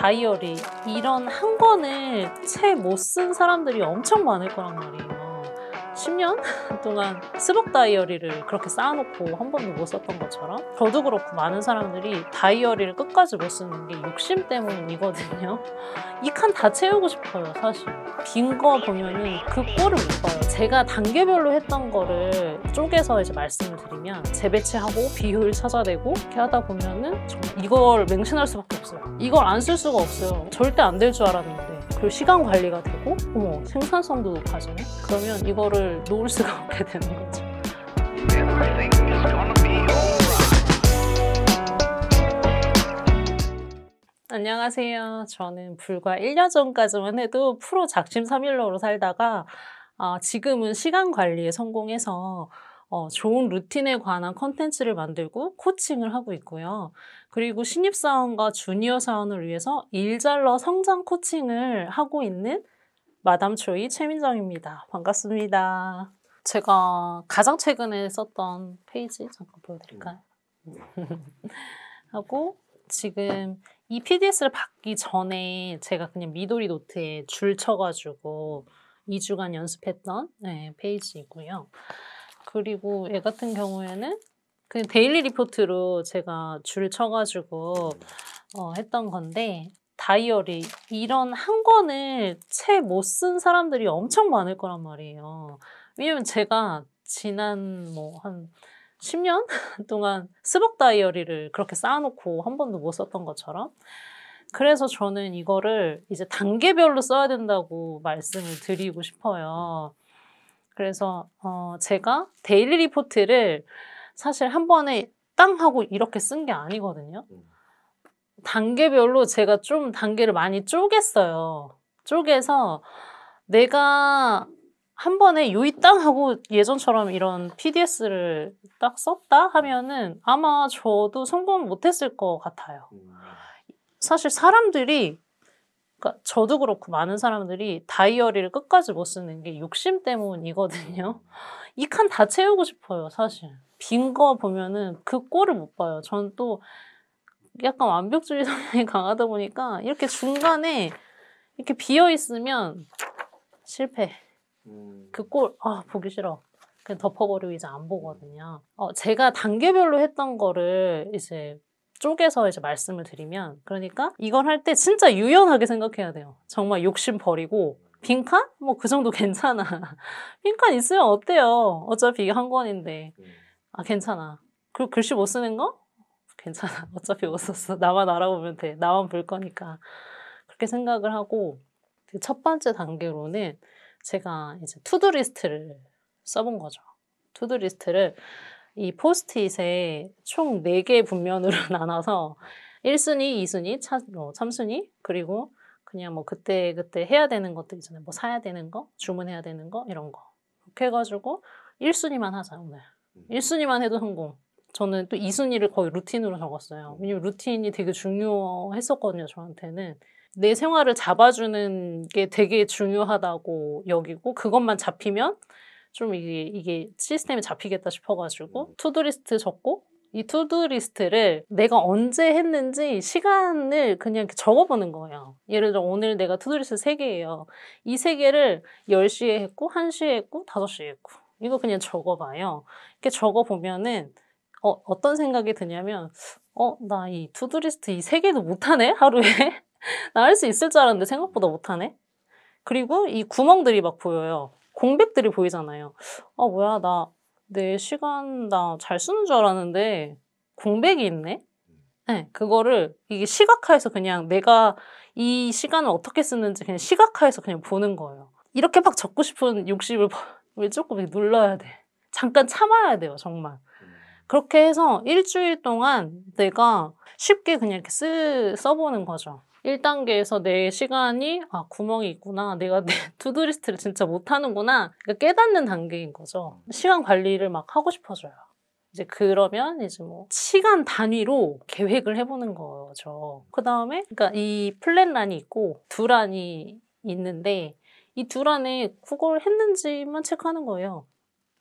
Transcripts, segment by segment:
다이어리 이런 한 권을 채 못 쓴 사람들이 엄청 많을 거란 말이에요. 10년 동안 수벅 다이어리를 그렇게 쌓아놓고 한 번도 못 썼던 것처럼 저도 그렇고 많은 사람들이 다이어리를 끝까지 못 쓰는 게 욕심 때문이거든요. 이 칸 다 채우고 싶어요, 사실. 빈 거 보면은 그 꼴을 못 봐요. 제가 단계별로 했던 거를 쪼개서 이제 말씀을 드리면 재배치하고 비효율 찾아내고 이렇게 하다 보면은 이걸 맹신할 수밖에 없어요. 이걸 안 쓸 수가 없어요. 절대 안 될 줄 알았는데. 그리고 시간 관리가 되고 어머 생산성도 높아지네 그러면 이거를 놓을 수가 없게 되는 거죠 안녕하세요 저는 불과 1년 전까지만 해도 프로 작심 삼일러로 살다가 아, 지금은 시간 관리에 성공해서 어, 좋은 루틴에 관한 컨텐츠를 만들고 코칭을 하고 있고요. 그리고 신입사원과 주니어 사원을 위해서 일잘러 성장 코칭을 하고 있는 마담 초이 최민정입니다. 반갑습니다. 제가 가장 최근에 썼던 페이지 잠깐 보여드릴까요? 네. 하고 지금 이 PDS를 받기 전에 제가 그냥 미도리 노트에 줄 쳐가지고 2주간 연습했던 네, 페이지이고요. 그리고 얘 같은 경우에는 그 데일리 리포트로 제가 줄 쳐가지고 음. 어, 했던 건데 다이어리 이런 한 권을 채 못 쓴 사람들이 엄청 많을 거란 말이에요. 왜냐면 제가 지난 뭐 한 10년 동안 스벅 다이어리를 그렇게 쌓아놓고 한 번도 못 썼던 것처럼 그래서 저는 이거를 이제 단계별로 써야 된다고 말씀을 드리고 싶어요. 그래서 어 제가 데일리 리포트를 사실 한 번에 땅 하고 이렇게 쓴 게 아니거든요. 음. 단계별로 제가 좀 단계를 많이 쪼갰어요. 쪼개서 내가 한 번에 요이 땅 하고 예전처럼 이런 PDS를 딱 썼다 하면은 아마 저도 성공 못했을 것 같아요. 음. 사실 사람들이 그러니까 저도 그렇고 많은 사람들이 다이어리를 끝까지 못 쓰는 게 욕심 때문이거든요. 음. 이칸다 채우고 싶어요, 사실. 빈 거 보면은 그 꼴을 못 봐요. 저는 또 약간 완벽주의 성향이 강하다 보니까 이렇게 중간에 이렇게 비어 있으면 실패. 음. 그 꼴, 아, 보기 싫어. 그냥 덮어버리고 이제 안 보거든요. 어, 제가 단계별로 했던 거를 이제 쪼개서 이제 말씀을 드리면, 그러니까 이걸 할 때 진짜 유연하게 생각해야 돼요. 정말 욕심 버리고, 빈칸? 뭐 그 정도 괜찮아. 빈칸 있으면 어때요? 어차피 이게 한 권인데. 음. 아, 괜찮아. 그 글씨 못 쓰는 거? 괜찮아. 어차피 못 썼어. 나만 알아보면 돼. 나만 볼 거니까. 그렇게 생각을 하고, 그 첫 번째 단계로는 제가 이제 투두리스트를 써본 거죠. 투두리스트를 이 포스트잇에 총 4개 분면으로 나눠서 1순위, 2순위, 차, 어, 뭐 3순위, 그리고 그냥 뭐 그때 그때 해야 되는 것들 있잖아요. 뭐 사야 되는 거, 주문해야 되는 거 이런 거. 그렇게 해가지고 1순위만 하자 오늘. 1순위만 음. 해도 성공. 저는 또 2순위를 거의 루틴으로 적었어요. 음. 왜냐면 루틴이 되게 중요했었거든요. 저한테는 내 생활을 잡아주는 게 되게 중요하다고 여기고 그것만 잡히면 좀 이게, 이게 시스템이 잡히겠다 싶어가지고 음. 투두리스트 적고 이 투두 리스트를 내가 언제 했는지 시간을 그냥 적어보는 거예요. 예를 들어 오늘 내가 투두 리스트 3개예요. 이 3개를 10시에 했고 1시에 했고 5시에 했고 이거 그냥 적어봐요. 이렇게 적어보면은 어, 어떤 생각이 드냐면 어, 나 이 투두 리스트 이 3개도 못하네? 하루에? 나 할 수 있을 줄 알았는데 생각보다 못하네? 그리고 이 구멍들이 막 보여요. 공백들이 보이잖아요. 어, 뭐야, 나내 시간 나 잘 쓰는 줄 알았는데 공백이 있네. 네, 그거를 이게 시각화해서 그냥 내가 이 시간을 어떻게 쓰는지 그냥 시각화해서 그냥 보는 거예요. 이렇게 막 적고 싶은 욕심을 조금 눌러야 돼. 잠깐 참아야 돼요, 정말. 그렇게 해서 일주일 동안 내가 쉽게 그냥 이렇게 쓰, 써보는 거죠. 1단계에서 내 시간이 아 구멍이 있구나 내가 내 투두리스트를 진짜 못하는구나 그러니까 깨닫는 단계인 거죠 시간 관리를 막 하고 싶어져요 이제 그러면 이제 뭐 시간 단위로 계획을 해보는 거죠 그 다음에 그러니까 이 플랜란이 있고 두란이 있는데 이 두란에 그걸 했는지만 체크하는 거예요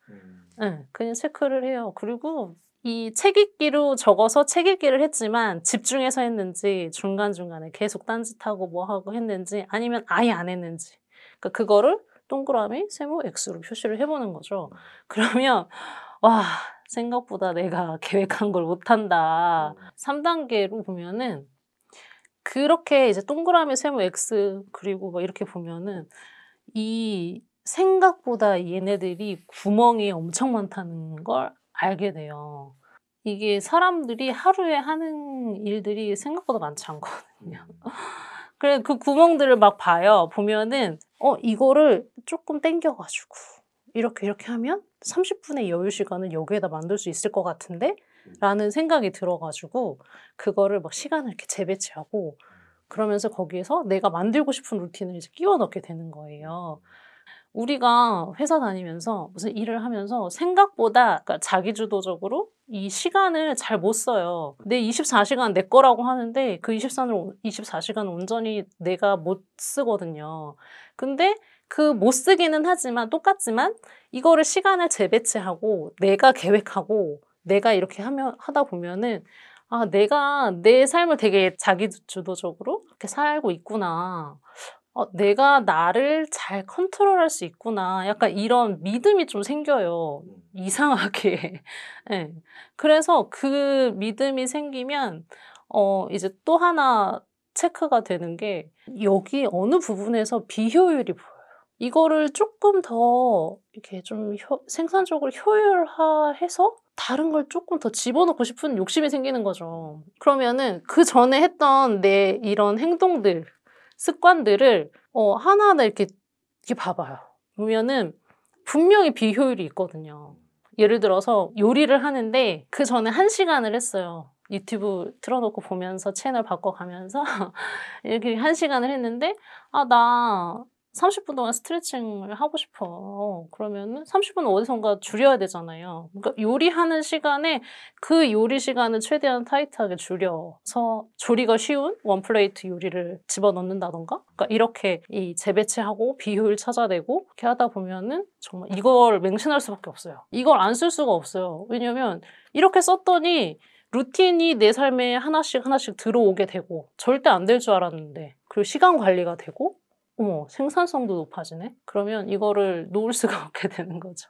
음. 네, 그냥 체크를 해요 그리고 이책 읽기로 적어서 책 읽기를 했지만 집중해서 했는지 중간중간에 계속 딴짓하고 뭐하고 했는지 아니면 아예 안 했는지 그러니까 그거를 동그라미, 세모, X로 표시를 해보는 거죠. 음. 그러면 와 생각보다 내가 계획한 걸 못한다. 3단계로 음. 보면은 그렇게 이제 동그라미, 세모, X 그리고 막 뭐 이렇게 보면은 이 생각보다 얘네들이 구멍이 엄청 많다는 걸 알게 돼요. 이게 사람들이 하루에 하는 일들이 생각보다 많지 않거든요. 음. 그래 그 구멍들을 막 봐요. 보면은 어 이거를 조금 땡겨가지고 이렇게 이렇게 하면 30분의 여유 시간을 여기에다 만들 수 있을 것 같은데 라는 생각이 들어가지고 그거를 막 시간을 이렇게 재배치하고 그러면서 거기에서 내가 만들고 싶은 루틴을 이제 끼워 넣게 되는 거예요. 우리가 회사 다니면서 무슨 일을 하면서 생각보다 그러니까 자기주도적으로 이 시간을 잘 못 써요. 내 24시간 내 거라고 하는데 그 24를 24시간 온전히 내가 못 쓰거든요. 근데 그 못 쓰기는 하지만 똑같지만 이거를 시간을 재배치하고 내가 계획하고 내가 이렇게 하면 하다 보면은 아, 내가 내 삶을 되게 자기주도적으로 이렇게 살고 있구나. 어, 내가 나를 잘 컨트롤할 수 있구나. 약간 이런 믿음이 좀 생겨요. 음. 이상하게. 네. 그래서 그 믿음이 생기면 어, 이제 또 하나 체크가 되는 게 여기 어느 부분에서 비효율이 보여요. 이거를 조금 더 이렇게 좀 효, 생산적으로 효율화해서 다른 걸 조금 더 집어넣고 싶은 욕심이 생기는 거죠. 그러면은 그 전에 했던 내 이런 행동들, 습관들을 어, 하나하나 이렇게, 이렇게 봐봐요. 보면은 분명히 비효율이 있거든요. 예를 들어서 요리를 하는데 그 전에 한 시간을 했어요. 유튜브 틀어놓고 보면서 채널 바꿔가면서 이렇게 한 시간을 했는데 아나 30분 동안 스트레칭을 하고 싶어. 그러면 30분 어디선가 줄여야 되잖아요. 그러니까 요리하는 시간에 그 요리 시간을 최대한 타이트하게 줄여서 조리가 쉬운 원플레이트 요리를 집어넣는다던가 그러니까 이렇게 이 재배치하고 비효율 찾아내고 이렇게 하다 보면은 정말 이걸 맹신할 수밖에 없어요. 이걸 안 쓸 수가 없어요. 왜냐면 이렇게 썼더니 루틴이 내 삶에 하나씩 하나씩 들어오게 되고 절대 안 될 줄 알았는데 그리고 시간 관리가 되고 어머, 생산성도 높아지네? 그러면 이거를 놓을 수가 없게 되는 거죠.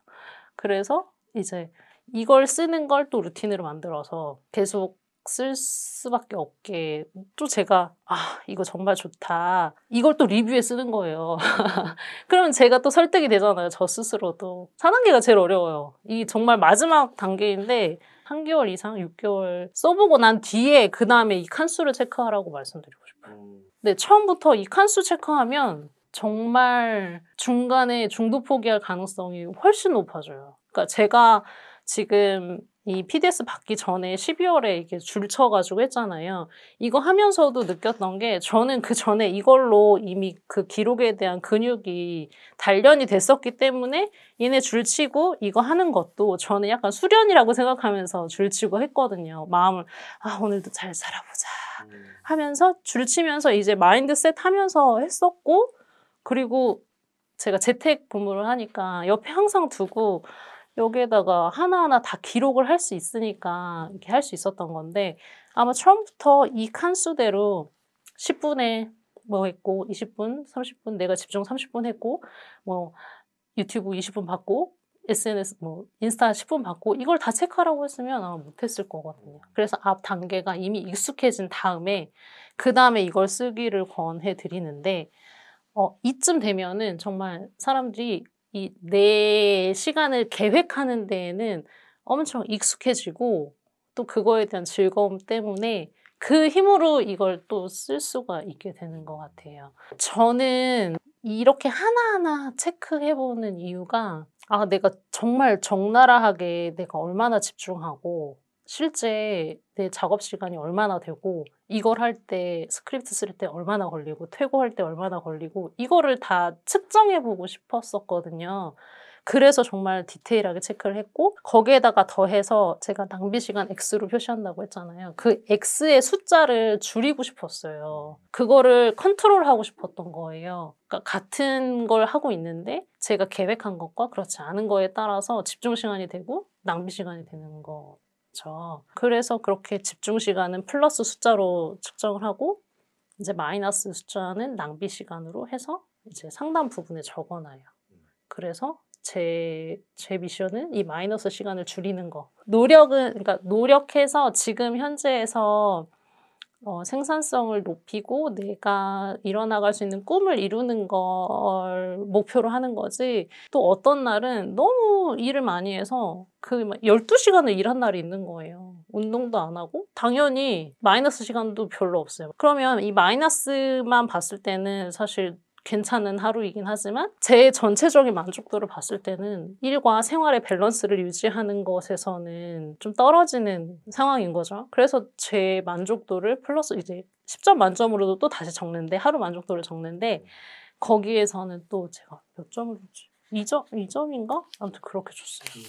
그래서 이제 이걸 쓰는 걸 또 루틴으로 만들어서 계속 쓸 수밖에 없게 또 제가 아 이거 정말 좋다 이걸 또 리뷰에 쓰는 거예요 그러면 제가 또 설득이 되잖아요 저 스스로도 사단계가 제일 어려워요 이 정말 마지막 단계인데 한개월 이상 육개월 써보고 난 뒤에 그 다음에 이 칸수를 체크하라고 말씀드리고 싶어요 음. 네, 처음부터 이 칸수 체크하면 정말 중간에 중도 포기할 가능성이 훨씬 높아져요. 그러니까 제가 지금 이 PDS 받기 전에 12월에 이게 줄 쳐가지고 했잖아요. 이거 하면서도 느꼈던 게 저는 그 전에 이걸로 이미 그 기록에 대한 근육이 단련이 됐었기 때문에 얘네 줄 치고 이거 하는 것도 저는 약간 수련이라고 생각하면서 줄 치고 했거든요. 마음을, 아, 오늘도 잘 살아보자 음. 하면서 줄 치면서 이제 마인드셋 하면서 했었고 그리고 제가 재택 근무를 하니까 옆에 항상 두고 여기에다가 하나하나 다 기록을 할 수 있으니까 이렇게 할 수 있었던 건데 아마 처음부터 이 칸수대로 10분에 뭐 했고 20분, 30분 내가 집중 30분 했고 뭐 유튜브 20분 받고 SNS 뭐 인스타 10분 받고 이걸 다 체크하라고 했으면 아마 못했을 거거든요. 그래서 앞 단계가 이미 익숙해진 다음에 그 다음에 이걸 쓰기를 권해 드리는데 어, 이쯤 되면은 정말 사람들이 이내 시간을 계획하는 데에는 엄청 익숙해지고 또 그거에 대한 즐거움 때문에 그 힘으로 이걸 또 쓸 수가 있게 되는 것 같아요. 저는 이렇게 하나하나 체크해보는 이유가 아, 내가 정말 적나라하게 내가 얼마나 집중하고 실제 내 작업 시간이 얼마나 되고 이걸 할 때 스크립트 쓸 때 얼마나 걸리고 퇴고할 때 얼마나 걸리고 이거를 다 측정해 보고 싶었었거든요. 그래서 정말 디테일하게 체크를 했고 거기에다가 더해서 제가 낭비 시간 x로 표시한다고 했잖아요. 그 x의 숫자를 줄이고 싶었어요. 그거를 컨트롤하고 싶었던 거예요. 그러니까 같은 걸 하고 있는데 제가 계획한 것과 그렇지 않은 거에 따라서 집중 시간이 되고 낭비 시간이 되는 거 그렇죠 그래서 그렇게 집중 시간은 플러스 숫자로 측정을 하고 이제 마이너스 숫자는 낭비 시간으로 해서 이제 상담 부분에 적어놔요. 그래서 제, 제 미션은 이 마이너스 시간을 줄이는 거. 노력은, 그러니까 노력해서 지금 현재에서 어, 생산성을 높이고 내가 일어나갈 수 있는 꿈을 이루는 걸 목표로 하는 거지 또 어떤 날은 너무 일을 많이 해서 그 12시간을 일한 날이 있는 거예요. 운동도 안 하고 당연히 마이너스 시간도 별로 없어요. 그러면 이 마이너스만 봤을 때는 사실 괜찮은 하루이긴 하지만 제 전체적인 만족도를 봤을 때는 일과 생활의 밸런스를 유지하는 것에서는 좀 떨어지는 상황인 거죠. 그래서 제 만족도를 플러스 이제 10점 만점으로도 또 다시 적는데 하루 만족도를 적는데 거기에서는 또 제가 몇 점을 줬지? 2점, 2점인가? 아무튼 그렇게 줬어요.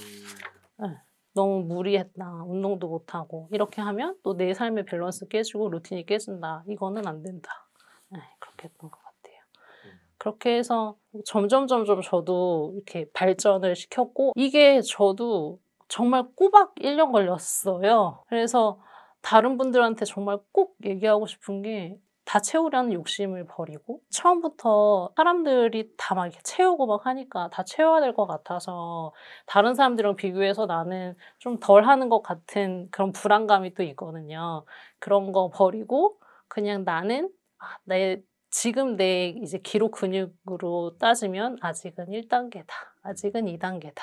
음. 네. 너무 무리했다. 운동도 못하고. 이렇게 하면 또 내 삶의 밸런스 깨지고 루틴이 깨진다. 이거는 안 된다. 네, 그렇게 했던 것 같아요. 그렇게 해서 점점 점점 저도 이렇게 발전을 시켰고 이게 저도 정말 꼬박 1년 걸렸어요. 그래서 다른 분들한테 정말 꼭 얘기하고 싶은 게 다 채우려는 욕심을 버리고 처음부터 사람들이 다 막 채우고 막 하니까 다 채워야 될 것 같아서 다른 사람들이랑 비교해서 나는 좀 덜 하는 것 같은 그런 불안감이 또 있거든요. 그런 거 버리고 그냥 나는 아, 내 지금 내 이제 기록 근육으로 따지면 아직은 1단계다. 아직은 2단계다.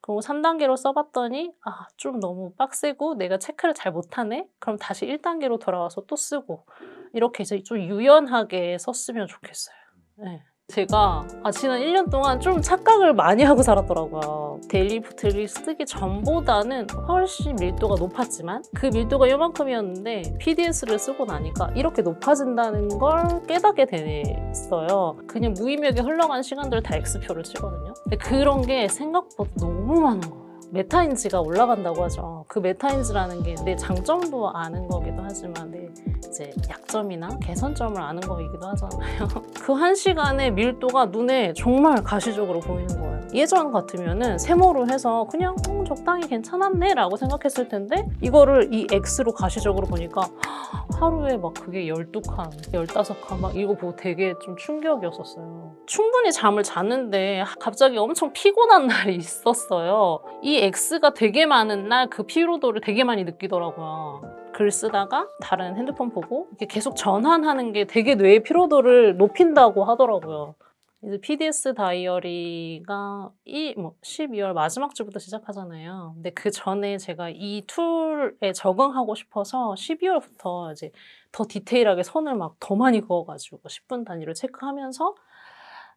그리고 3단계로 써봤더니 아, 좀 너무 빡세고 내가 체크를 잘 못하네? 그럼 다시 1단계로 돌아와서 또 쓰고 이렇게 이제 좀 유연하게 썼으면 좋겠어요. 네. 제가 아, 지난 1년 동안 좀 착각을 많이 하고 살았더라고요. 데일리프트를 쓰기 전보다는 훨씬 밀도가 높았지만 그 밀도가 이만큼이었는데 PDS를 쓰고 나니까 이렇게 높아진다는 걸 깨닫게 됐어요. 그냥 무의미하게 흘러간 시간들을 다 X표를 치거든요. 근데 그런 게 생각보다 너무 많은 거예요. 메타인지가 올라간다고 하죠. 그 메타인지라는 게 내 장점도 아는 거기도 하지만 내 네. 이제 약점이나 개선점을 아는 거이기도 하잖아요. 그 한 시간의 밀도가 눈에 정말 가시적으로 보이는 거예요. 예전 같으면은 세모로 해서 그냥 음, 적당히 괜찮았네 라고 생각했을 텐데 이거를 이 X로 가시적으로 보니까 하루에 막 그게 12칸, 15칸 막 이거 보고 되게 좀 충격이었었어요. 충분히 잠을 자는데 갑자기 엄청 피곤한 날이 있었어요. 이 X가 되게 많은 날 그 피로도를 되게 많이 느끼더라고요. 글 쓰다가 다른 핸드폰 보고 이렇게 계속 전환하는 게 되게 뇌의 피로도를 높인다고 하더라고요. 이제 PDS 다이어리가 이, 뭐 12월 마지막 주부터 시작하잖아요. 근데 그 전에 제가 이 툴에 적응하고 싶어서 12월부터 이제 더 디테일하게 선을 막 더 많이 그어가지고 10분 단위로 체크하면서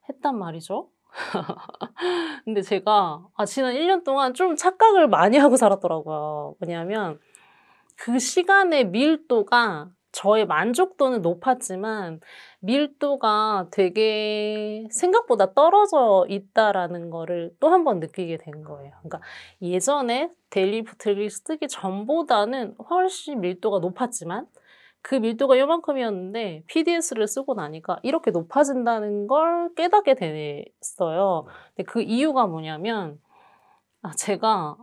했단 말이죠. 근데 제가 아, 지난 1년 동안 좀 착각을 많이 하고 살았더라고요. 왜냐면 그 시간의 밀도가 저의 만족도는 높았지만 밀도가 되게 생각보다 떨어져 있다라는 거를 또 한 번 느끼게 된 거예요. 그러니까 예전에 데일리 부틀리 쓰기 전보다는 훨씬 밀도가 높았지만 그 밀도가 요만큼이었는데 PDS를 쓰고 나니까 이렇게 높아진다는 걸 깨닫게 됐어요. 근데 그 이유가 뭐냐면 아, 제가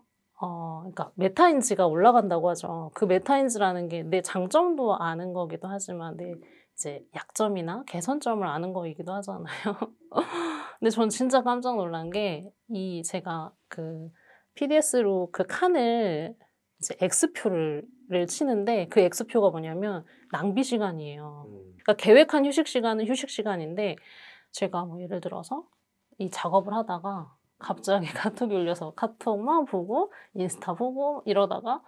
어, 그러니까 메타인지가 올라간다고 하죠. 그 메타인지라는 게 내 장점도 아는 거기도 하지만 내 이제 약점이나 개선점을 아는 거이기도 하잖아요. 근데 전 진짜 깜짝 놀란 게 이 제가 그 PDS로 그 칸을 이제 X표를 치는데 그 X표가 뭐냐면 낭비 시간이에요. 음. 그러니까 계획한 휴식 시간은 휴식 시간인데 제가 뭐 예를 들어서 이 작업을 하다가 갑자기 카톡이 울려서 카톡만 보고 인스타 보고 이러다가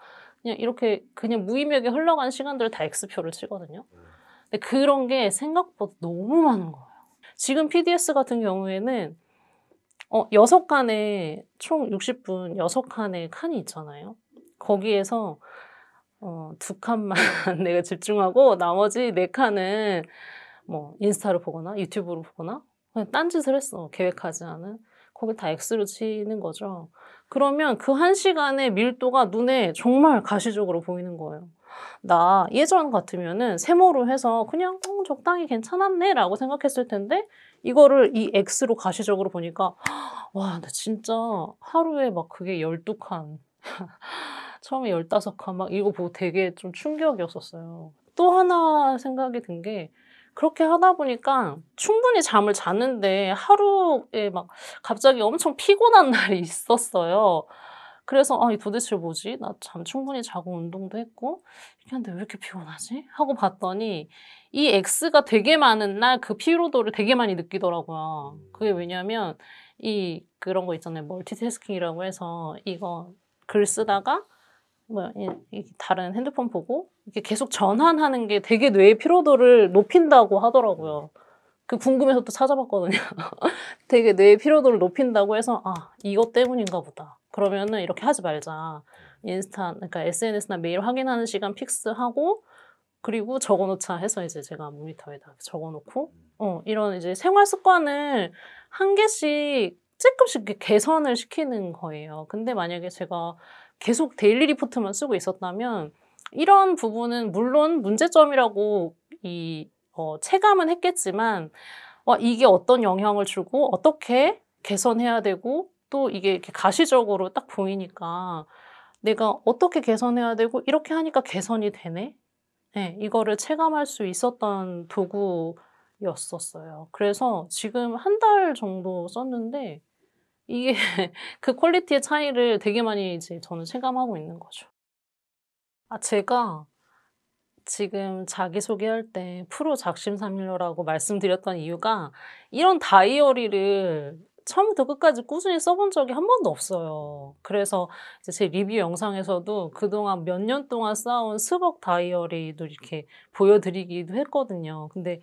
그냥 이렇게 그냥 무의미하게 흘러간 시간들을 다 X표를 치거든요. 음. 근데 그런 게 생각보다 너무 많은 거예요. 지금 PDS 같은 경우에는 어, 6칸에 총 60분 6칸의 칸이 있잖아요. 거기에서 어, 두 칸만 내가 집중하고 나머지 네 칸은 뭐 인스타를 보거나 유튜브를 보거나 그냥 딴짓을 했어. 계획하지 않은. 거기 다 X로 치는 거죠. 그러면 그 한 시간의 밀도가 눈에 정말 가시적으로 보이는 거예요. 나 예전 같으면은 세모로 해서 그냥 음, 적당히 괜찮았네 라고 생각했을 텐데 이거를 이 X로 가시적으로 보니까 와, 나 진짜 하루에 막 그게 열두 칸 처음에 열다 칸막 이거 보고 되게 좀충격이었어요또 하나 생각이 든게 그렇게 하다 보니까 충분히 잠을 자는데 하루에 막 갑자기 엄청 피곤한 날이 있었어요. 그래서 아, 도대체 뭐지? 나 잠 충분히 자고 운동도 했고 이렇게 하는데 왜 이렇게 피곤하지? 하고 봤더니 이 X가 되게 많은 날 그 피로도를 되게 많이 느끼더라고요. 그게 왜냐면 이 그런 거 있잖아요. 멀티태스킹이라고 해서 이거 글 쓰다가 뭐 다른 핸드폰 보고 이렇게 계속 전환하는 게 되게 뇌의 피로도를 높인다고 하더라고요. 그 궁금해서 또 찾아봤거든요. 되게 뇌의 피로도를 높인다고 해서 아 이것 때문인가 보다. 그러면은 이렇게 하지 말자. 인스타 그러니까 SNS나 메일 확인하는 시간 픽스하고 그리고 적어놓자 해서 이제 제가 모니터에다 적어놓고 어 이런 이제 생활 습관을 한 개씩 조금씩 개선을 시키는 거예요. 근데 만약에 제가 계속 데일리 리포트만 쓰고 있었다면 이런 부분은 물론 문제점이라고 이 어, 체감은 했겠지만 어, 이게 어떤 영향을 주고 어떻게 개선해야 되고 또 이게 이렇게 가시적으로 딱 보이니까 내가 어떻게 개선해야 되고 이렇게 하니까 개선이 되네. 네, 이거를 체감할 수 있었던 도구였었어요. 그래서 지금 한 달 정도 썼는데 이게 그 퀄리티의 차이를 되게 많이 이제 저는 체감하고 있는 거죠. 아, 제가 지금 자기소개할 때 프로 작심삼일러라고 말씀드렸던 이유가 이런 다이어리를 처음부터 끝까지 꾸준히 써본 적이 한 번도 없어요. 그래서 제 리뷰 영상에서도 그동안 몇 년 동안 쌓아온 스벅 다이어리도 이렇게 보여드리기도 했거든요. 근데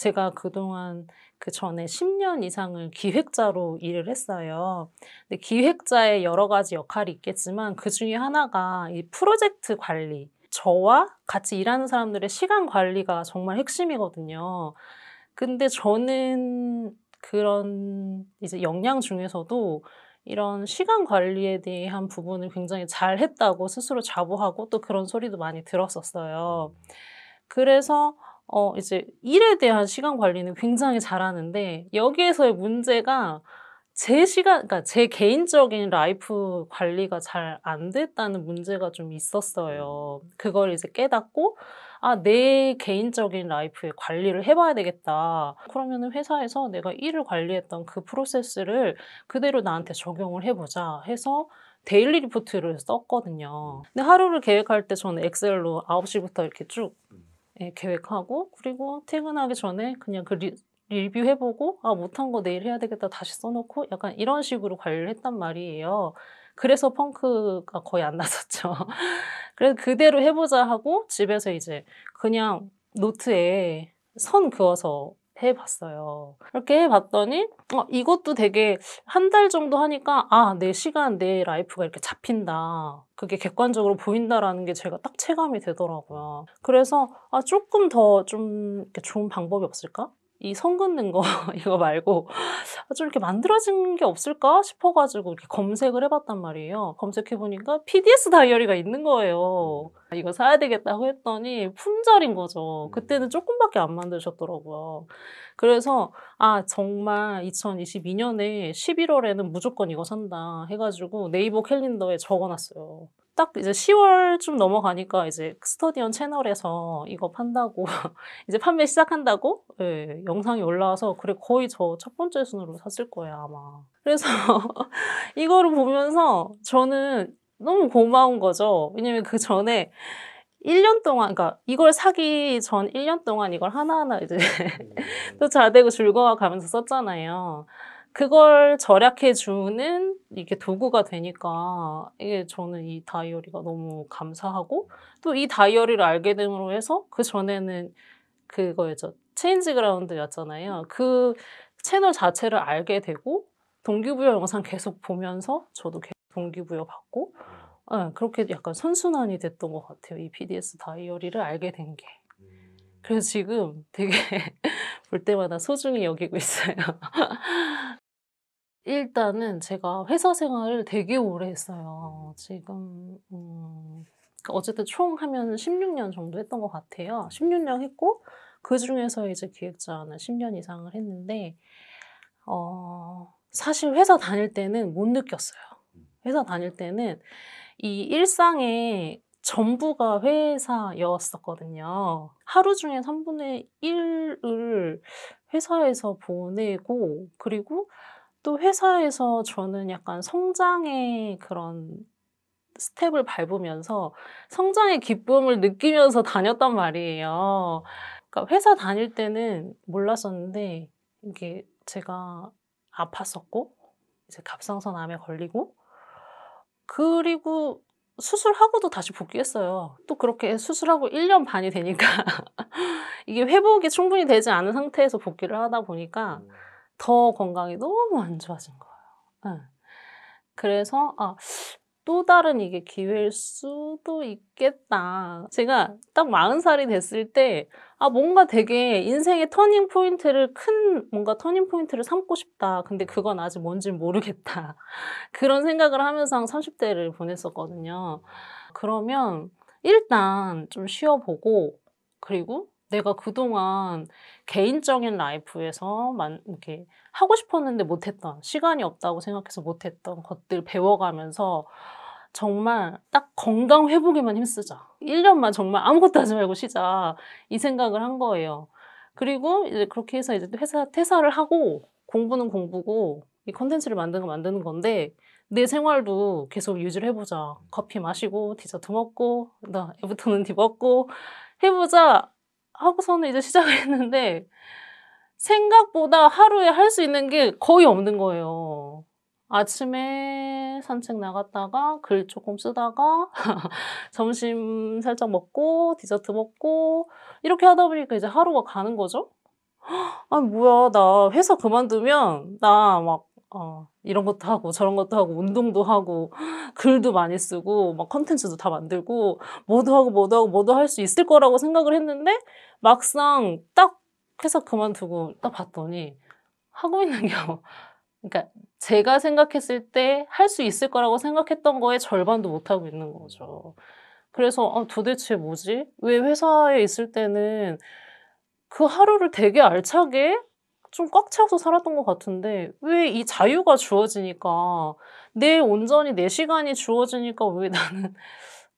제가 그동안 그 전에 10년 이상을 기획자로 일을 했어요. 근데 기획자의 여러 가지 역할이 있겠지만 그 중에 하나가 이 프로젝트 관리. 저와 같이 일하는 사람들의 시간 관리가 정말 핵심이거든요. 근데 저는 그런 이제 역량 중에서도 이런 시간 관리에 대한 부분을 굉장히 잘 했다고 스스로 자부하고 또 그런 소리도 많이 들었었어요. 그래서 어, 이제 일에 대한 시간 관리는 굉장히 잘하는데 여기에서의 문제가 제 시간, 그러니까 제 개인적인 라이프 관리가 잘 안 됐다는 문제가 좀 있었어요. 그걸 이제 깨닫고, 아, 내 개인적인 라이프에 관리를 해봐야 되겠다. 그러면 회사에서 내가 일을 관리했던 그 프로세스를 그대로 나한테 적용을 해보자 해서 데일리 리포트를 썼거든요. 근데 하루를 계획할 때 저는 엑셀로 9시부터 이렇게 쭉 네, 계획하고 그리고 퇴근하기 전에 그냥 그 리, 리뷰해보고 아 못한 거 내일 해야 되겠다 다시 써놓고 약간 이런 식으로 관리를 했단 말이에요. 그래서 펑크가 거의 안 났었죠. 그래서 그대로 해보자 하고 집에서 이제 그냥 노트에 선 그어서 해봤어요. 이렇게 해봤더니 어, 이것도 되게 한 달 정도 하니까 아, 내 시간, 내 라이프가 이렇게 잡힌다. 그게 객관적으로 보인다라는 게 제가 딱 체감이 되더라고요. 그래서 아, 조금 더 좀 좋은 방법이 없을까? 이선 긋는 거 이거 말고 아 좀 이렇게 만들어진 게 없을까 싶어가지고 이렇게 검색을 해봤단 말이에요. 검색해보니까 PDS 다이어리가 있는 거예요. 음. 이거 사야 되겠다고 했더니 품절인 거죠. 그때는 음. 조금밖에 안 만드셨더라고요. 그래서 아 정말 2022년에 11월에는 무조건 이거 산다 해가지고 네이버 캘린더에 적어놨어요. 딱 이제 10월 좀 넘어가니까 이제 스터디언 채널에서 이거 판다고 이제 판매 시작한다고 예, 영상이 올라와서 그래 거의 저 첫 번째 순으로 샀을 거예요 아마 그래서 이거를 보면서 저는 너무 고마운 거죠 왜냐면 그 전에 1년 동안, 그러니까 이걸 사기 전 1년 동안 이걸 하나하나 이제 또 잘되고 즐거워 가면서 썼잖아요. 그걸 절약해 주는 이게 도구가 되니까 이게 저는 이 다이어리가 너무 감사하고 또 이 다이어리를 알게 됨으로 해서 그 전에는 그거였죠 체인지 그라운드였잖아요 그 채널 자체를 알게 되고 동기부여 영상 계속 보면서 저도 계속 동기부여 받고 네, 그렇게 약간 선순환이 됐던 것 같아요 이 PDS 다이어리를 알게 된 게 그래서 지금 되게 볼 때마다 소중히 여기고 있어요 일단은 제가 회사 생활을 되게 오래 했어요. 음. 지금 음, 그러니까 어쨌든 총 하면 16년 정도 했던 것 같아요. 16년 했고 그 중에서 이제 기획자는 10년 이상을 했는데 어, 사실 회사 다닐 때는 못 느꼈어요. 음. 회사 다닐 때는 이 일상의 전부가 회사였었거든요. 하루 중에 3분의 1을 회사에서 보내고 그리고 또 회사에서 저는 약간 성장의 그런 스텝을 밟으면서 성장의 기쁨을 느끼면서 다녔단 말이에요. 그러니까 회사 다닐 때는 몰랐었는데 이게 제가 아팠었고 이제 갑상선 암에 걸리고 그리고 수술하고도 다시 복귀했어요. 또 그렇게 수술하고 1년 반이 되니까 이게 회복이 충분히 되지 않은 상태에서 복귀를 하다 보니까 음. 더 건강이 너무 안 좋아진 거예요. 네. 그래서 아, 또 다른 이게 기회일 수도 있겠다. 제가 딱 40살이 됐을 때, 아, 뭔가 되게 인생의 터닝 포인트를, 큰 뭔가 터닝 포인트를 삼고 싶다. 근데 그건 아직 뭔지 모르겠다. 그런 생각을 하면서 한 30대를 보냈었거든요. 그러면 일단 좀 쉬어보고, 그리고 내가 그동안 개인적인 라이프에서 만, 이렇게 하고 싶었는데 못했던, 시간이 없다고 생각해서 못했던 것들 배워가면서 정말 딱 건강 회복에만 힘쓰자. 1년만 정말 아무것도 하지 말고 쉬자. 이 생각을 한 거예요. 그리고 이제 그렇게 해서 이제 회사 퇴사를 하고 공부는 공부고 이 컨텐츠를 만드는 만드는 건데 내 생활도 계속 유지를 해보자. 커피 마시고 디저트 먹고 나 애부터는 뒤 먹고 해보자 하고서는 이제 시작을 했는데 생각보다 하루에 할 수 있는 게 거의 없는 거예요. 아침에 산책 나갔다가 글 조금 쓰다가 점심 살짝 먹고 디저트 먹고 이렇게 하다 보니까 이제 하루가 가는 거죠. 아 뭐야 나 회사 그만두면 나막 어, 이런 것도 하고 저런 것도 하고 운동도 하고 글도 많이 쓰고 막 컨텐츠도 다 만들고 뭐도 하고 뭐도 하고 뭐도 할 수 있을 거라고 생각을 했는데 막상 딱 회사 그만두고 딱 봤더니 하고 있는 게 뭐 그러니까 제가 생각했을 때 할 수 있을 거라고 생각했던 거에 절반도 못 하고 있는 거죠. 그래서 아, 도대체 뭐지? 왜 회사에 있을 때는 그 하루를 되게 알차게 좀꽉차서 살았던 것 같은데 왜 이 자유가 주어지니까 내 온전히 내 시간이 주어지니까 왜 나는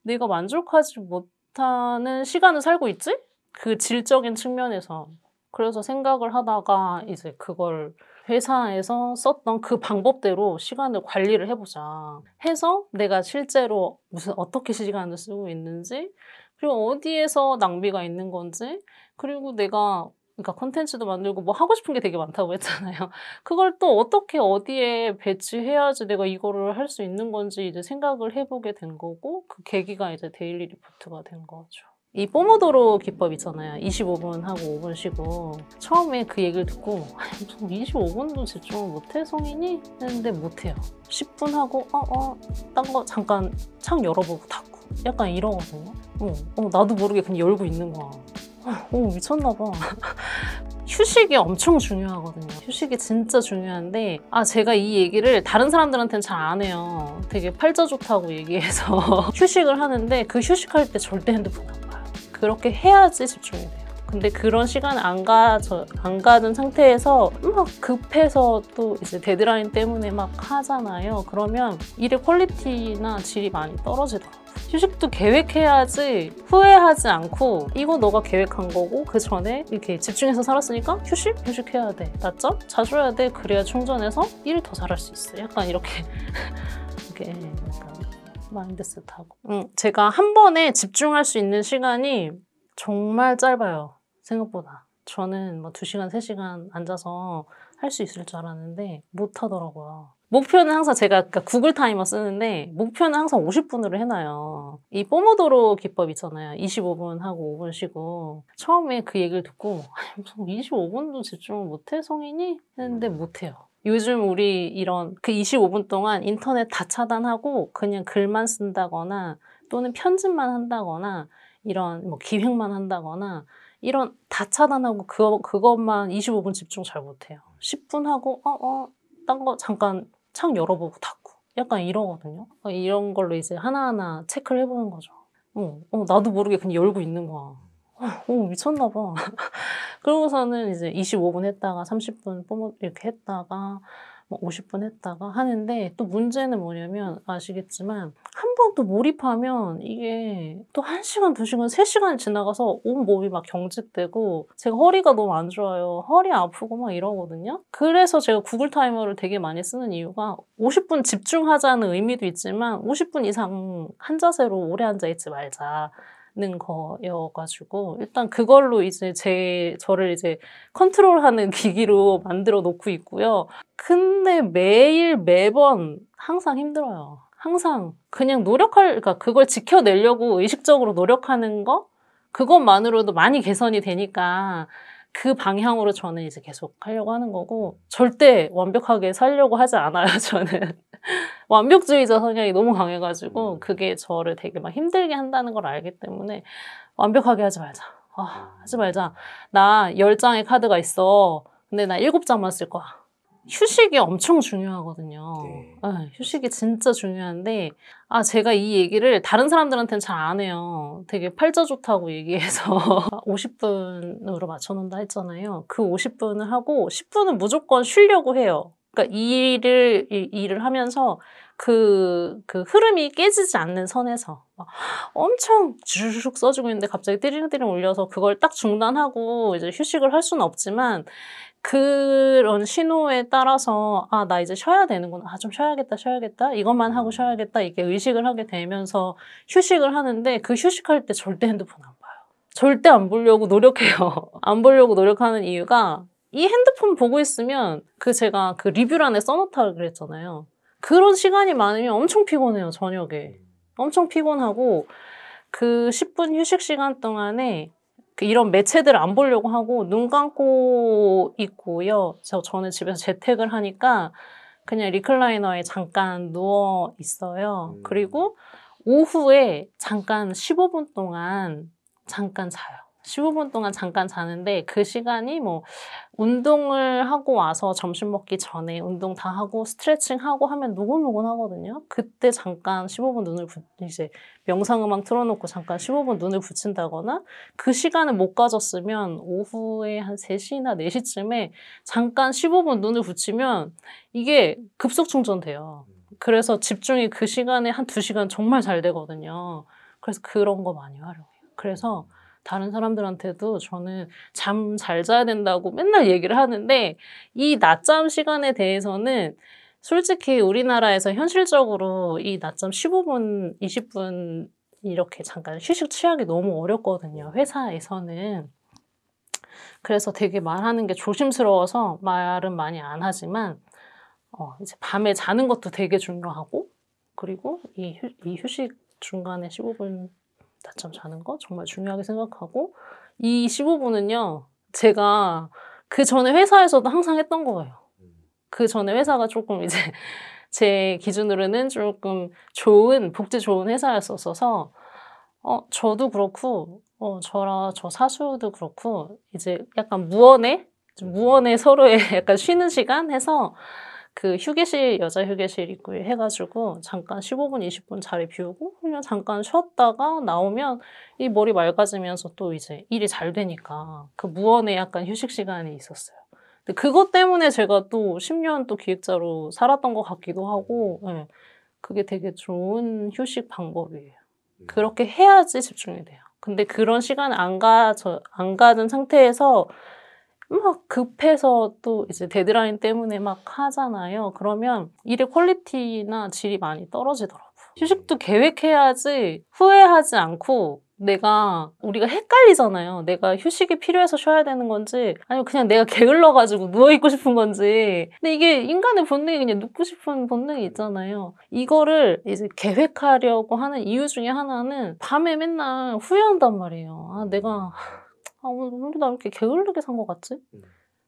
내가 만족하지 못하는 시간을 살고 있지? 그 질적인 측면에서 그래서 생각을 하다가 이제 그걸 회사에서 썼던 그 방법대로 시간을 관리를 해보자 해서 내가 실제로 무슨 어떻게 시간을 쓰고 있는지 그리고 어디에서 낭비가 있는 건지 그리고 내가 그러니까 콘텐츠도 만들고 뭐 하고 싶은 게 되게 많다고 했잖아요. 그걸 또 어떻게 어디에 배치해야지 내가 이거를 할 수 있는 건지 이제 생각을 해보게 된 거고 그 계기가 이제 데일리 리포트가 된 거죠. 이 뽀모도로 기법 있잖아요. 25분 하고 5분 쉬고 처음에 그 얘기를 듣고 25분도 아, 집중을 못해 성인이? 했는데 못해요. 10분 하고 어어 딴 거 잠깐 창 열어보고 닫고 약간 이러거든요. 어, 어 나도 모르게 그냥 열고 있는 거야. 너 어, 미쳤나 봐. 휴식이 엄청 중요하거든요. 휴식이 진짜 중요한데 아 제가 이 얘기를 다른 사람들한테는 잘 안 해요. 되게 팔자 좋다고 얘기해서 휴식을 하는데 그 휴식할 때 절대 핸드폰 안 봐요. 그렇게 해야지 집중이 돼요. 근데 그런 시간 안, 가, 저, 안 가는 상태에서 막 급해서 또 이제 데드라인 때문에 막 하잖아요. 그러면 일의 퀄리티나 질이 많이 떨어지더라고요. 휴식도 계획해야지 후회하지 않고 이거 너가 계획한 거고 그 전에 이렇게 집중해서 살았으니까 휴식? 휴식해야 돼. 낮잠? 자주 해야 돼. 그래야 충전해서 일을 더 잘할 수 있어. 약간 이렇게 이렇게 약간 마인드셋하고 응, 제가 한 번에 집중할 수 있는 시간이 정말 짧아요. 생각보다. 저는 뭐 2시간, 3시간 앉아서 할 수 있을 줄 알았는데 못 하더라고요. 목표는 항상 제가 그러니까 구글 타이머 쓰는데 목표는 항상 50분으로 해놔요. 이 뽀모도로 기법 있잖아요. 25분 하고 5분 쉬고 처음에 그 얘기를 듣고 25분도 집중을 못해 성인이 했는데 음. 못해요. 요즘 우리 이런 그 25분 동안 인터넷 다 차단하고 그냥 글만 쓴다거나 또는 편집만 한다거나 이런 뭐 기획만 한다거나 이런 다 차단하고 그, 그것만 25분 집중 잘 못해요. 10분 하고 어어 딴 거 잠깐 창 열어보고 닫고 약간 이러거든요. 어, 이런 걸로 이제 하나하나 체크를 해보는 거죠. 어, 어 나도 모르게 그냥 열고 있는 거야. 어, 어 미쳤나 봐. 그러고서는 이제 25분 했다가 30분 뿜어 이렇게 했다가 50분 했다가 하는데 또 문제는 뭐냐면 아시겠지만 한 번 또 몰입하면 이게 또 1시간, 2시간, 3시간이 지나가서 온 몸이 막 경직되고 제가 허리가 너무 안 좋아요. 허리 아프고 막 이러거든요. 그래서 제가 구글 타이머를 되게 많이 쓰는 이유가 50분 집중하자는 의미도 있지만 50분 이상 한 자세로 오래 앉아있지 말자. 는 거여가지고 일단 그걸로 이제 제 저를 이제 컨트롤하는 기기로 만들어 놓고 있고요. 근데 매일 매번 항상 힘들어요. 항상 그냥 노력할 그러니까 그걸 지켜내려고 의식적으로 노력하는 거 그것만으로도 많이 개선이 되니까 그 방향으로 저는 이제 계속 하려고 하는 거고 절대 완벽하게 살려고 하지 않아요 저는 완벽주의자 성향이 너무 강해가지고 음. 그게 저를 되게 막 힘들게 한다는 걸 알기 때문에 완벽하게 하지 말자 아, 하지 음. 말자 나 열장의 카드가 있어 근데 나일 장만쓸 거야 휴식이 엄청 중요하거든요 네. 네 휴식이 진짜 중요한데 아 제가 이 얘기를 다른 사람들한테는 잘 안 해요. 되게 팔자 좋다고 얘기해서 50분으로 맞춰놓는다 했잖아요. 그 50분을 하고 10분은 무조건 쉬려고 해요. 그러니까 일을 일, 일을 하면서 그, 그 흐름이 깨지지 않는 선에서 막 엄청 주르륵 써주고 있는데 갑자기 띠링띠링 울려서 그걸 딱 중단하고 이제 휴식을 할 수는 없지만 그런 신호에 따라서 아, 나 이제 쉬어야 되는구나. 아, 좀 쉬어야겠다, 쉬어야겠다. 이것만 하고 음. 쉬어야겠다. 이게 의식을 하게 되면서 휴식을 하는데 그 휴식할 때 절대 핸드폰 안 봐요. 절대 안 보려고 노력해요. 안 보려고 노력하는 이유가 이 핸드폰 보고 있으면 그 제가 그 리뷰란에 써놓다 그랬잖아요. 그런 시간이 많으면 엄청 피곤해요, 저녁에. 음. 엄청 피곤하고 그 10분 휴식 시간 동안에 그 이런 매체들 안 보려고 하고 눈 감고 있고요. 저 저는 집에서 재택을 하니까 그냥 리클라이너에 잠깐 누워 있어요. 음. 그리고 오후에 잠깐 15분 동안 잠깐 자요. 십오 분 동안 잠깐 자는데 그 시간이 뭐 운동을 하고 와서 점심 먹기 전에 운동 다 하고 스트레칭 하고 하면 노곤노곤 하거든요. 그때 잠깐 십오 분 눈을 부, 이제 명상 음악 틀어놓고 잠깐 십오 분 눈을 붙인다거나 그 시간을 못 가졌으면 오후에 한 세시나네시쯤에 잠깐 십오 분 눈을 붙이면 이게 급속 충전돼요. 음. 그래서 집중이 그 시간에 한 두시간 정말 잘 되거든요. 그래서 그런 거 많이 활용해요. 그래서 다른 사람들한테도 저는 잠 잘 자야 된다고 맨날 얘기를 하는데 이 낮잠 시간에 대해서는 솔직히 우리나라에서 현실적으로 이 낮잠 15분, 20분 이렇게 잠깐 휴식 취하기 너무 어렵거든요. 회사에서는. 그래서 되게 말하는 게 조심스러워서 말은 많이 안 하지만, 어, 이제 밤에 자는 것도 되게 중요하고, 그리고 이, 휴, 이 휴식 중간에 15분 낮잠 자는 거 정말 중요하게 생각하고 이 15분은요 제가 그 전에 회사에서도 항상 했던 거예요. 그 전에 회사가 조금 이제 제 기준으로는 조금 좋은 복지 좋은 회사였어서 어 저도 그렇고 어 저라 저 사수도 그렇고 이제 약간 무언의 무언의 서로의 약간 쉬는 시간 해서 그 휴게실 여자 휴게실 입구에 해가지고 잠깐 15분 20분 자리 비우고 그냥 잠깐 쉬었다가 나오면 이 머리 맑아지면서 또 이제 일이 잘 되니까 그 무언의 약간 휴식 시간이 있었어요. 근데 그것 때문에 제가 또 10년 또 기획자로 살았던 것 같기도 하고 네. 그게 되게 좋은 휴식 방법이에요. 음. 그렇게 해야지 집중이 돼요. 근데 그런 시간 안 가져 안 가는 상태에서 막 급해서 또 이제 데드라인 때문에 막 하잖아요. 그러면 일의 퀄리티나 질이 많이 떨어지더라고요. 음. 휴식도 계획해야지 후회하지 않고 내가 우리가 헷갈리잖아요. 내가 휴식이 필요해서 쉬어야 되는 건지 아니면 그냥 내가 게을러 가지고 누워 있고 싶은 건지. 근데 이게 인간의 본능이 그냥 눕고 싶은 본능이 있잖아요. 이거를 이제 계획하려고 하는 이유 중에 하나는 밤에 맨날 후회한단 말이에요. 아, 내가 아 오늘 왜나 이렇게 게을르게 산 것 같지? 음.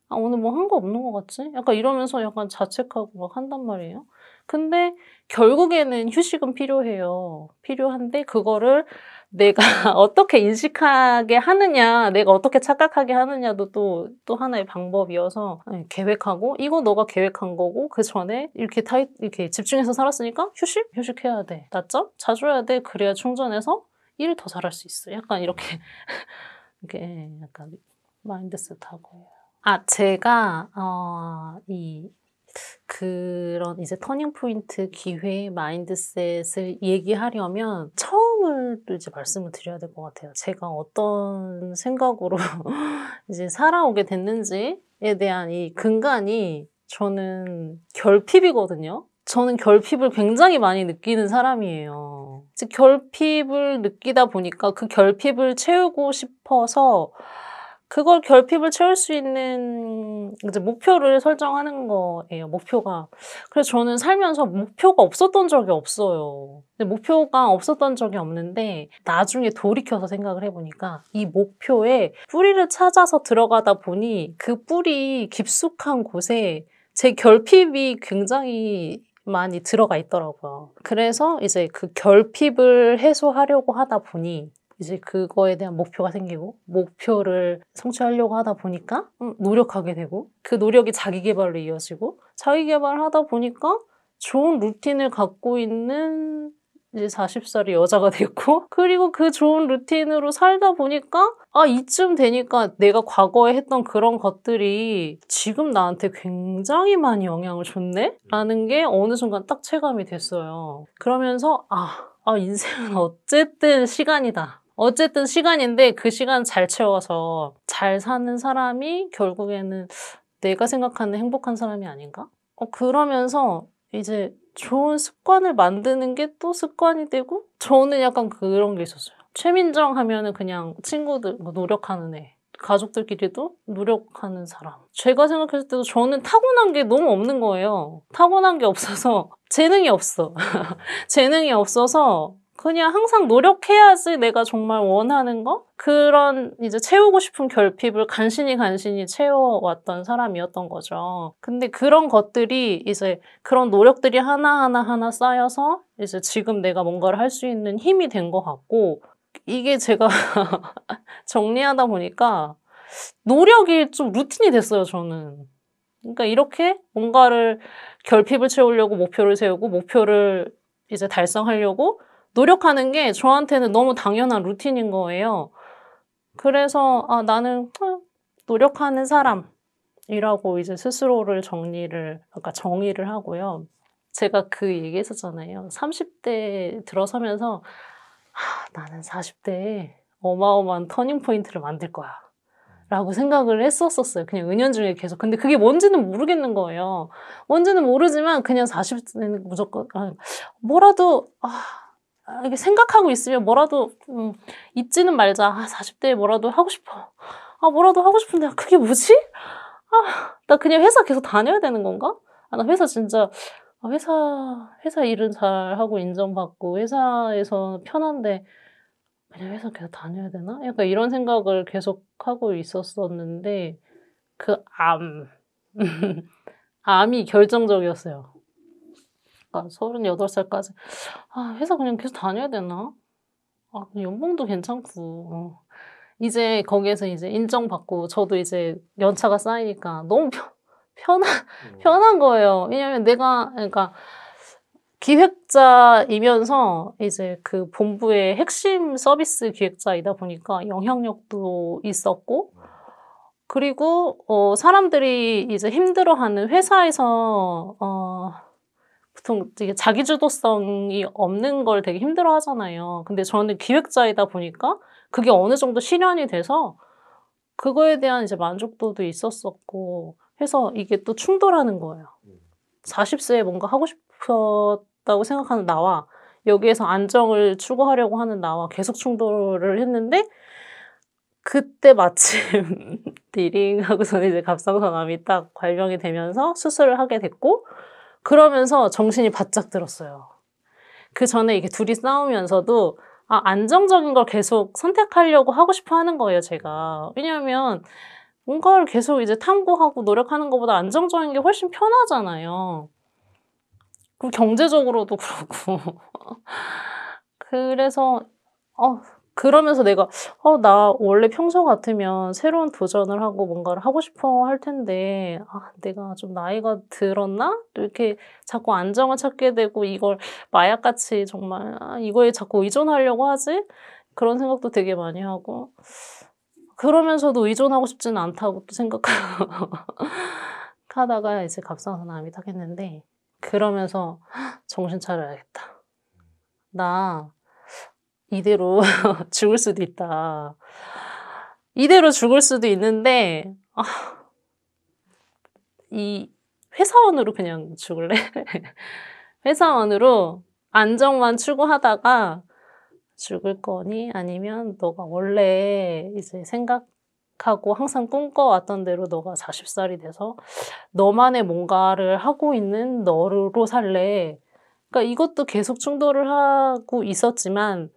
아 오늘 뭐 한 거 없는 것 같지? 약간 이러면서 약간 자책하고 막 한단 말이에요. 근데 결국에는 휴식은 필요해요. 필요한데 그거를 내가 어떻게 인식하게 하느냐, 내가 어떻게 착각하게 하느냐도 또, 또 하나의 방법이어서 네, 계획하고, 이거 너가 계획한 거고, 그 전에 이렇게 타이, 이렇게 집중해서 살았으니까 휴식? 휴식해야 돼. 낮잠? 자줘야 돼. 그래야 충전해서 일을 더 잘할 수 있어. 약간 이렇게. 이게 약간 마인드셋하고. 아, 제가, 어, 이, 그런 이제 터닝포인트 기회 마인드셋을 얘기하려면 처음을 이제 말씀을 드려야 될 것 같아요. 제가 어떤 생각으로 이제 살아오게 됐는지에 대한 이 근간이 저는 결핍이거든요. 저는 결핍을 굉장히 많이 느끼는 사람이에요. 즉 결핍을 느끼다 보니까 그 결핍을 채우고 싶어서 그걸 결핍을 채울 수 있는 이제 목표를 설정하는 거예요. 목표가. 그래서 저는 살면서 목표가 없었던 적이 없어요. 목표가 없었던 적이 없는데 나중에 돌이켜서 생각을 해보니까 이 목표에 뿌리를 찾아서 들어가다 보니 그 뿌리 깊숙한 곳에 제 결핍이 굉장히 많이 들어가 있더라고요. 그래서 이제 그 결핍을 해소하려고 하다 보니 이제 그거에 대한 목표가 생기고 목표를 성취하려고 하다 보니까 음, 노력하게 되고 그 노력이 자기 개발로 이어지고 자기 개발하다 보니까 좋은 루틴을 갖고 있는 이제 40살이 여자가 됐고 그리고 그 좋은 루틴으로 살다 보니까 아 이쯤 되니까 내가 과거에 했던 그런 것들이 지금 나한테 굉장히 많이 영향을 줬네? 라는 게 어느 순간 딱 체감이 됐어요. 그러면서 아, 아 인생은 어쨌든 시간이다. 어쨌든 시간인데 그 시간 잘 채워서 잘 사는 사람이 결국에는 내가 생각하는 행복한 사람이 아닌가? 어, 그러면서 이제 좋은 습관을 만드는 게 또 습관이 되고 저는 약간 그런 게 있었어요. 최민정 하면은 그냥 친구들 뭐 노력하는 애. 가족들끼리도 노력하는 사람. 제가 생각했을 때도 저는 타고난 게 너무 없는 거예요. 타고난 게 없어서 재능이 없어. 재능이 없어서 그냥 항상 노력해야지 내가 정말 원하는 거? 그런 이제 채우고 싶은 결핍을 간신히 간신히 채워왔던 사람이었던 거죠. 근데 그런 것들이 이제 그런 노력들이 하나하나 하나 쌓여서 이제 지금 내가 뭔가를 할 수 있는 힘이 된 것 같고 이게 제가 정리하다 보니까 노력이 좀 루틴이 됐어요, 저는. 그러니까 이렇게 뭔가를 결핍을 채우려고 목표를 세우고 목표를 이제 달성하려고 노력하는 게 저한테는 너무 당연한 루틴인 거예요. 그래서 아, 나는 아, 노력하는 사람이라고 이제 스스로를 정리를, 아까 정의를 하고요. 제가 그 얘기했었잖아요. 30대 들어서면서 아, 나는 40대에 어마어마한 터닝포인트를 만들 거야. 라고 생각을 했었었어요. 그냥 은연중에 계속. 근데 그게 뭔지는 모르겠는 거예요. 뭔지는 모르지만 그냥 40대는 무조건, 아, 뭐라도, 아, 아, 이게 생각하고 있으면 뭐라도 음, 잊지는 말자. 아, 40대에 뭐라도 하고 싶어. 아, 뭐라도 하고 싶은데 그게 뭐지? 아, 나 그냥 회사 계속 다녀야 되는 건가? 아, 나 회사 진짜 아, 회사 회사 일은 잘 하고 인정받고 회사에서 편한데 그냥 회사 계속 다녀야 되나? 약간 이런 생각을 계속 하고 있었었는데 그 암. 암이 결정적이었어요. 그러니까 아, 38살까지 아, 회사 그냥 계속 다녀야 되나? 아, 연봉도 괜찮고 어. 이제 거기에서 이제 인정받고 저도 이제 연차가 쌓이니까 너무 편, 편한 음. 편한 거예요. 왜냐면 내가 그러니까 기획자이면서 이제 그 본부의 핵심 서비스 기획자이다 보니까 영향력도 있었고 그리고 어 사람들이 이제 힘들어하는 회사에서 어 보통 되게 자기주도성이 없는 걸 되게 힘들어 하잖아요. 근데 저는 기획자이다 보니까 그게 어느 정도 실현이 돼서 그거에 대한 이제 만족도도 있었었고 해서 이게 또 충돌하는 거예요. 40세에 음. 뭔가 하고 싶었다고 생각하는 나와 여기에서 안정을 추구하려고 하는 나와 계속 충돌을 했는데 그때 마침 디링하고 서는 이제 갑상선암이 딱 발병이 되면서 수술을 하게 됐고 그러면서 정신이 바짝 들었어요. 그 전에 이게 둘이 싸우면서도 아, 안정적인 걸 계속 선택하려고 하고 싶어 하는 거예요, 제가. 왜냐면 뭔가를 계속 이제 탐구하고 노력하는 것보다 안정적인 게 훨씬 편하잖아요. 그리고 경제적으로도 그렇고. 그래서, 어, 그러면서 내가 어나 원래 평소 같으면 새로운 도전을 하고 뭔가를 하고 싶어 할 텐데 아 내가 좀 나이가 들었나 또 이렇게 자꾸 안정을 찾게 되고 이걸 마약같이 정말 아, 이거에 자꾸 의존하려고 하지 그런 생각도 되게 많이 하고 그러면서도 의존하고 싶지는 않다고 또 생각하고 하다가 이제 갑상선암이 딱 했는데 그러면서 정신 차려야겠다 나 이대로 죽을 수도 있다. 이대로 죽을 수도 있는데, 아, 이 회사원으로 그냥 죽을래? 회사원으로 안정만 추구하다가 죽을 거니? 아니면 너가 원래 이제 생각하고 항상 꿈꿔왔던 대로 너가 40살이 돼서 너만의 뭔가를 하고 있는 너로 살래? 그러니까 이것도 계속 충돌을 하고 있었지만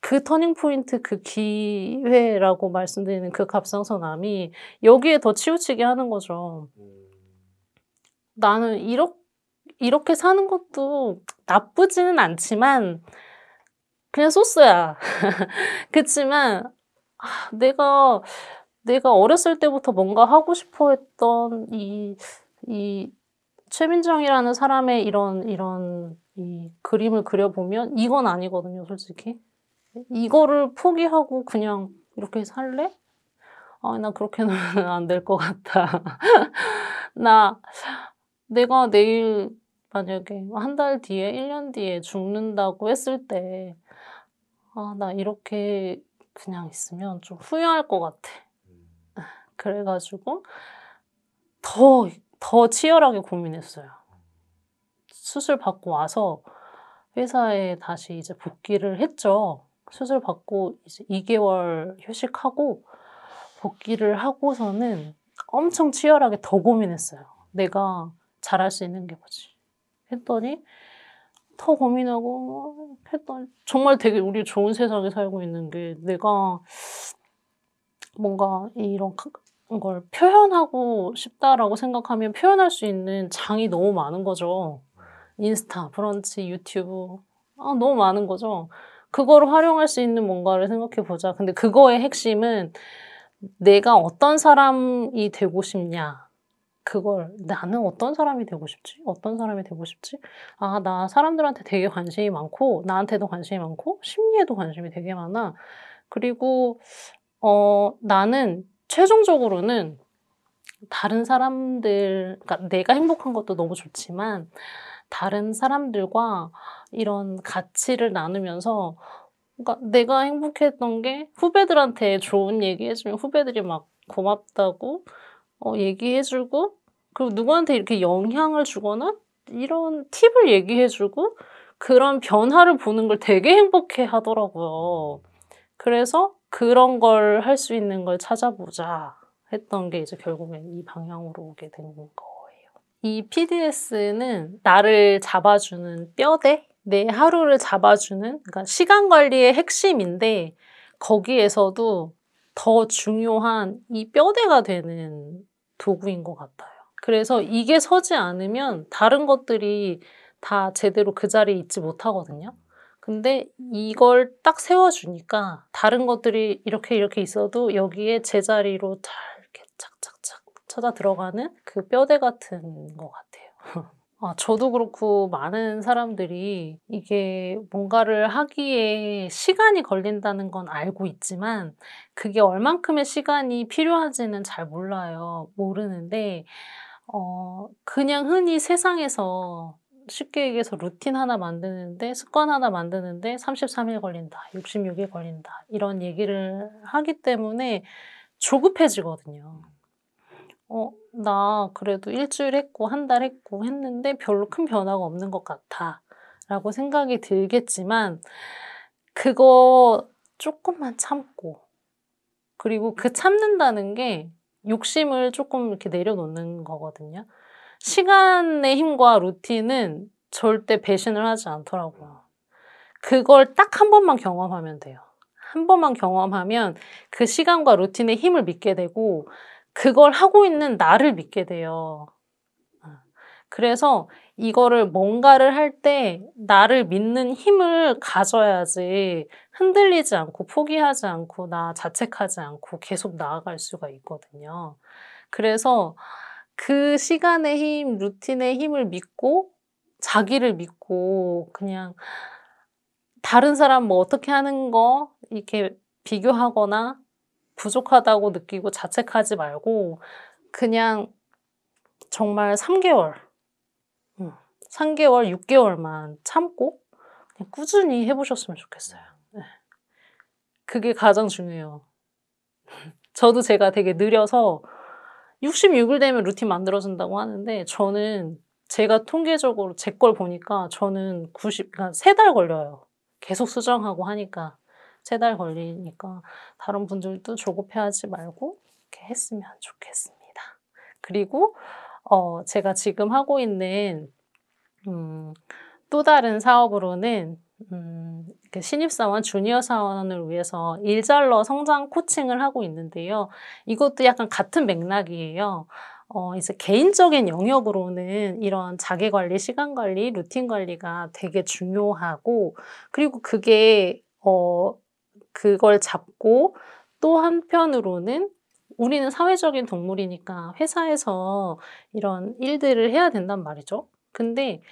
그 터닝 포인트 그 기회라고 말씀드리는 그 갑상선암이 여기에 더 치우치게 하는 거죠. 음. 나는 이렇게 이렇게 사는 것도 나쁘지는 않지만 그냥 소스야. 그렇지만 아, 내가 내가 어렸을 때부터 뭔가 하고 싶어 했던 이이 최민정이라는 사람의 이런 이런 이 그림을 그려보면 이건 아니거든요, 솔직히. 이거를 포기하고 그냥 이렇게 살래? 아, 나 그렇게는 안 될 것 같다. 나, 내가 내일 만약에 한 달 뒤에, 1년 뒤에 죽는다고 했을 때, 아, 나 이렇게 그냥 있으면 좀 후회할 것 같아. 음. 그래가지고, 더더 치열하게 고민했어요. 수술 받고 와서 회사에 다시 이제 복귀를 했죠. 수술 받고 이제 2개월 휴식하고 복귀를 하고서는 엄청 치열하게 더 고민했어요. 내가 잘할 수 있는 게 뭐지? 했더니 더 고민하고 했더니 정말 되게 우리 좋은 세상에 살고 있는 게 내가 뭔가 이런 걸 표현하고 싶다라고 생각하면 표현할 수 있는 장이 너무 많은 거죠. 음. 인스타, 브런치, 유튜브. 아, 너무 많은 거죠. 그거 활용할 수 있는 뭔가를 생각해 보자. 근데 그거의 핵심은 내가 어떤 사람이 되고 싶냐. 그걸 나는 어떤 사람이 되고 싶지? 어떤 사람이 되고 싶지? 아, 나 사람들한테 되게 관심이 많고, 나한테도 관심이 많고, 심리에도 관심이 되게 많아. 그리고, 어, 나는 최종적으로는 다른 사람들, 그러니까 내가 행복한 것도 너무 좋지만 다른 사람들과 이런 가치를 나누면서 그러니까 내가 행복했던 게 후배들한테 좋은 얘기 해주면 후배들이 막 고맙다고 어, 얘기해주고 그리고 누구한테 이렇게 영향을 주거나 이런 팁을 얘기해주고 그런 변화를 보는 걸 되게 행복해 하더라고요. 그래서 그런 걸 할 수 있는 걸 찾아보자 했던 게 이제 결국엔 이 방향으로 오게 된 거예요. 이 PDS는 나를 잡아주는 뼈대? 내 하루를 잡아주는 그러니까 시간 관리의 핵심인데 거기에서도 더 중요한 이 뼈대가 되는 도구인 것 같아요. 그래서 이게 서지 않으면 다른 것들이 다 제대로 그 자리에 있지 못하거든요. 근데 이걸 딱 세워주니까 다른 것들이 이렇게 이렇게 있어도 여기에 제자리로 잘 이렇게 착착착 찾아 들어가는 그 뼈대 같은 것 같아요. 아, 저도 그렇고 많은 사람들이 이게 뭔가를 하기에 시간이 걸린다는 건 알고 있지만 그게 얼만큼의 시간이 필요한지는 잘 몰라요. 모르는데, 어, 그냥 흔히 세상에서 쉽게 얘기해서 루틴 하나 만드는데 습관 하나 만드는데 33일 걸린다, 66일 걸린다 이런 얘기를 하기 때문에 조급해지거든요. 어, 나 그래도 일주일 했고 한 달 했고 했는데 별로 큰 변화가 없는 것 같아 라고 생각이 들겠지만 그거 조금만 참고 그리고 그 참는다는 게 욕심을 조금 이렇게 내려놓는 거거든요. 시간의 힘과 루틴은 절대 배신을 하지 않더라고요. 그걸 딱 한 번만 경험하면 돼요. 한 번만 경험하면 그 시간과 루틴의 힘을 믿게 되고 그걸 하고 있는 나를 믿게 돼요. 그래서 이거를 뭔가를 할 때 나를 믿는 힘을 가져야지 흔들리지 않고 포기하지 않고 나 자책하지 않고 계속 나아갈 수가 있거든요. 그래서 그 시간의 힘, 루틴의 힘을 믿고 자기를 믿고 그냥 다른 사람 뭐 어떻게 하는 거 이렇게 비교하거나 부족하다고 느끼고 자책하지 말고 그냥 정말 3개월, 3개월, 6개월만 참고 꾸준히 해보셨으면 좋겠어요. 네. 그게 가장 중요해요. 저도 제가 되게 느려서 6 6을 되면 루틴 만들어진다고 하는데 저는 제가 통계적으로 제 걸 보니까 저는 90, 그러니까 세 달 걸려요. 계속 수정하고 하니까. 세 달 걸리니까 다른 분들도 조급해하지 말고 이렇게 했으면 좋겠습니다. 그리고 어, 제가 지금 하고 있는 음, 또 다른 사업으로는 음, 그 신입사원, 주니어 사원을 위해서 일잘러 성장 코칭을 하고 있는데요. 이것도 약간 같은 맥락이에요. 어, 이제 개인적인 영역으로는 이런 자기 관리, 시간 관리, 루틴 관리가 되게 중요하고, 그리고 그게, 어, 그걸 잡고, 또 한편으로는 우리는 사회적인 동물이니까 회사에서 이런 일들을 해야 된단 말이죠. 근데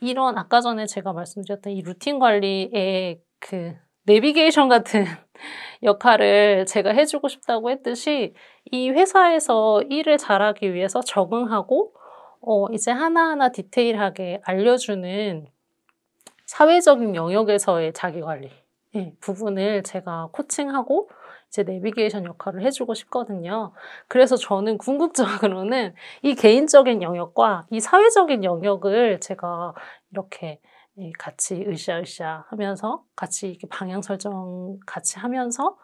이런 아까 전에 제가 말씀드렸던 이 루틴 관리의 그 내비게이션 같은 역할을 제가 해주고 싶다고 했듯이 이 회사에서 일을 잘하기 위해서 적응하고 어, 이제 하나하나 디테일하게 알려주는 사회적인 영역에서의 자기관리 예, 부분을 제가 코칭하고 제 내비게이션 역할을 해주고 싶거든요. 그래서 저는 궁극적으로는 이 개인적인 영역과 이 사회적인 영역을 제가 이렇게 예, 같이 으쌰으쌰 하면서 같이 이렇게 방향 설정 같이 하면서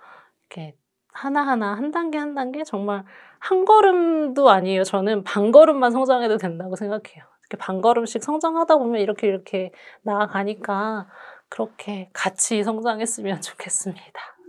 이렇게 하나하나 한 단계 한 단계 정말 한 걸음도 아니에요. 저는 반걸음만 성장해도 된다고 생각해요. 이렇게 반걸음씩 성장하다 보면 이렇게 이렇게 나아가니까 그렇게 같이 성장했으면 좋겠습니다.